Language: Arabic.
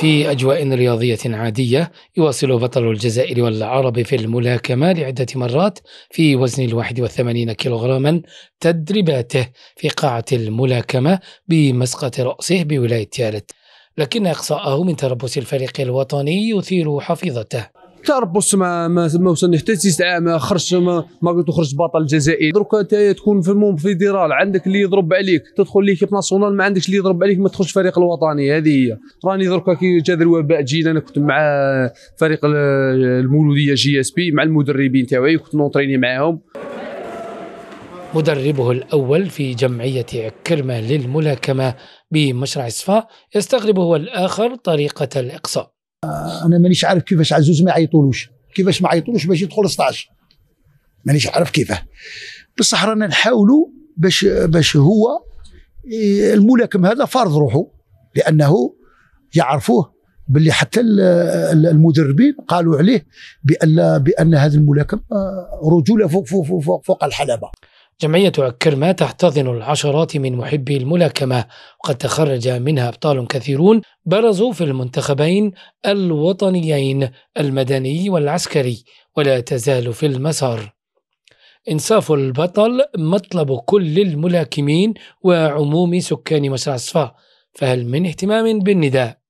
في أجواء رياضية عادية يواصل بطل الجزائر والعرب في الملاكمة لعدة مرات في وزن الواحد والثمانين كيلوغراما تدريباته في قاعة الملاكمة بمسقط رأسه بولاية تيارت لكن إقصاءه من تربص الفريق الوطني يثير حفيظته تربص ما ما, وصلني حتى تسعه ما خرجش ما, ما قلت خرج بطل الجزائر دروك انت تكون في المون فيدرال عندك اللي يضرب عليك تدخل ليكيب ناسيونال ما عندكش اللي يضرب عليك ما تدخلش فريق الوطني هذه هي راني دروك كي جا الوباء جينا انا كنت مع فريق المولوديه جي اس بي مع المدربين تاعي كنت نونتريني معاهم مدربه الأول في جمعية عكرمة للملاكمة بمشرع صفا يستغرب هو الآخر طريقة الإقصاء آه، انا مانيش عارف كيفاش عزوز ما يعيطولوش كيفاش ما يعيطولوش باش يدخل 16 مانيش عارف كيفاه بصح رانا نحاولوا باش باش هو الملاكم هذا فارض روحه لانه يعرفوه باللي حتى المدربين قالوا عليه بان بان هذا الملاكم آه، رجوله فوق فوق فوق, فوق الحلبه جمعية أكرمة تحتضن العشرات من محبي الملاكمة وقد تخرج منها أبطال كثيرون برزوا في المنتخبين الوطنيين المدني والعسكري ولا تزال في المسار إنصاف البطل مطلب كل الملاكمين وعموم سكان مصر الصفا فهل من اهتمام بالنداء؟